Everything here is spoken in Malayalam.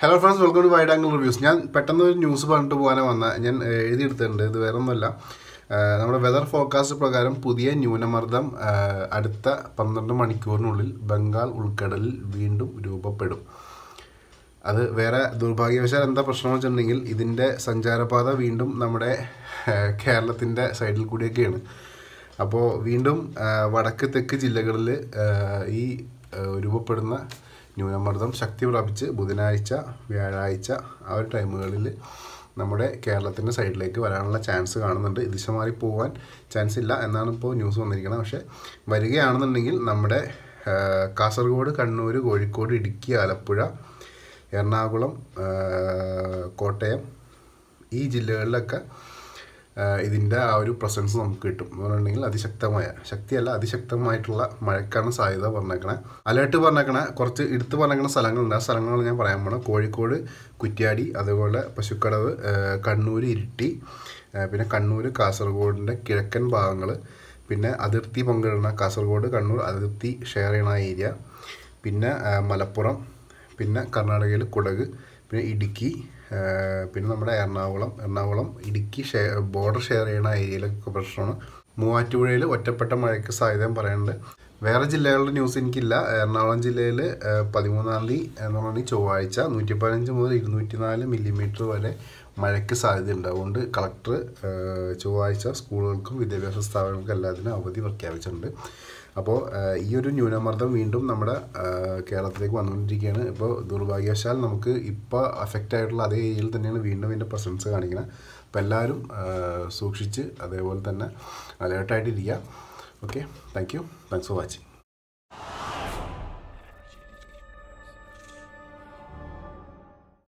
hello friends welcome to wide angle reviews ഞാൻ പെട്ടെന്ന് ഒരു ന്യൂസ് പറഞ്ഞിട്ട് പോകാനാണ് വന്ന ഞാൻ എഴുതിയെടുത്തിട്ടുണ്ട് ഇത് വേറെ ഒന്നുമല്ല നമ്മുടെ വെതർ ഫോർകാസ്റ്റ് പ്രകാരം പുതിയ ന്യൂനമർദ്ദം അടുത്ത പന്ത്രണ്ട് മണിക്കൂറിനുള്ളിൽ ബംഗാൾ ഉൾക്കടലിൽ വീണ്ടും രൂപപ്പെടും അത് വേറെ ദുർഭാഗ്യവശാൽ എന്താ പ്രശ്നമെന്ന് വെച്ചിട്ടുണ്ടെങ്കിൽ ഇതിൻ്റെ സഞ്ചാരപാത വീണ്ടും നമ്മുടെ കേരളത്തിൻ്റെ സൈഡിൽ കൂടിയൊക്കെയാണ് അപ്പോൾ വീണ്ടും വടക്ക് തെക്ക് ജില്ലകളിൽ ഈ രൂപപ്പെടുന്ന ന്യൂനമർദ്ദം ശക്തി പ്രാപിച്ച് ബുധനാഴ്ച വ്യാഴാഴ്ച ആ ഒരു ടൈമുകളിൽ നമ്മുടെ കേരളത്തിൻ്റെ സൈഡിലേക്ക് വരാനുള്ള ചാൻസ് കാണുന്നുണ്ട് ദിശ മാറി പോകാൻ ചാൻസ് ഇല്ല എന്നാണ് ഇപ്പോൾ ന്യൂസ് വന്നിരിക്കുന്നത് പക്ഷേ വരികയാണെന്നുണ്ടെങ്കിൽ നമ്മുടെ കാസർഗോഡ് കണ്ണൂർ കോഴിക്കോട് ഇടുക്കി ആലപ്പുഴ എറണാകുളം കോട്ടയം ഈ ജില്ലകളിലൊക്കെ ഇതിൻ്റെ ആ ഒരു പ്രസൻസ് നമുക്ക് കിട്ടും എന്ന് പറഞ്ഞിട്ടുണ്ടെങ്കിൽ അതിശക്തമായ ശക്തിയല്ല അതിശക്തമായിട്ടുള്ള മഴക്കാണ് സാധ്യത പറഞ്ഞേക്കണേ അലേർട്ട് പറഞ്ഞേക്കണ കുറച്ച് എടുത്ത് പറഞ്ഞേക്കണ സ്ഥലങ്ങളുണ്ട് ആ സ്ഥലങ്ങൾ ഞാൻ പറയാൻ പോകണം കോഴിക്കോട് കുറ്റ്യാടി അതുപോലെ പശുക്കടവ് കണ്ണൂർ ഇരിട്ടി പിന്നെ കണ്ണൂർ കാസർഗോഡിൻ്റെ കിഴക്കൻ ഭാഗങ്ങൾ പിന്നെ അതിർത്തി പങ്കിടുന്ന കാസർഗോഡ് കണ്ണൂർ അതിർത്തി ഷെയർ ചെയ്യണ ഏരിയ പിന്നെ മലപ്പുറം പിന്നെ കർണാടകയിൽ കുടക് പിന്നെ ഇടുക്കി പിന്നെ നമ്മുടെ എറണാകുളം എറണാകുളം ഇടുക്കി ബോർഡർ ഷെയർ ചെയ്യുന്ന ഏരിയയിലൊക്കെ പ്രശ്നമാണ് മൂവാറ്റുപുഴയിൽ ഒറ്റപ്പെട്ട മഴയ്ക്ക് സാധ്യതയും പറയുന്നുണ്ട് വേറെ ജില്ലകളുടെ ന്യൂസ് എനിക്കില്ല എറണാകുളം ജില്ലയിൽ പതിമൂന്നാം തീയതി എന്ന് പറഞ്ഞാൽ ചൊവ്വാഴ്ച നൂറ്റി പതിനഞ്ച് മുതൽ ഇരുന്നൂറ്റി നാല് മില്ലിമീറ്റർ വരെ മഴയ്ക്ക് സാധ്യത ഉണ്ട് അതുകൊണ്ട് കളക്ടർ ചൊവ്വാഴ്ച സ്കൂളുകൾക്കും വിദ്യാഭ്യാസ സ്ഥാപനങ്ങൾക്കും എല്ലാത്തിനും അവധി പ്രഖ്യാപിച്ചിട്ടുണ്ട് അപ്പോൾ ഈ ഒരു ന്യൂനമർദ്ദം വീണ്ടും നമ്മുടെ കേരളത്തിലേക്ക് വന്നുകൊണ്ടിരിക്കുകയാണ് ഇപ്പോൾ ദുർഭാഗ്യവശാൽ നമുക്ക് ഇപ്പോൾ അഫക്റ്റ് ആയിട്ടുള്ള അതേ ഏരിയയിൽ തന്നെയാണ് വീണ്ടും ഇതിൻ്റെ പ്രസൻസ് കാണിക്കുന്നത് അപ്പോൾ എല്ലാവരും സൂക്ഷിച്ച് അതേപോലെ തന്നെ അലേർട്ടായിട്ടിരിക്കുക okay thank you thanks for watching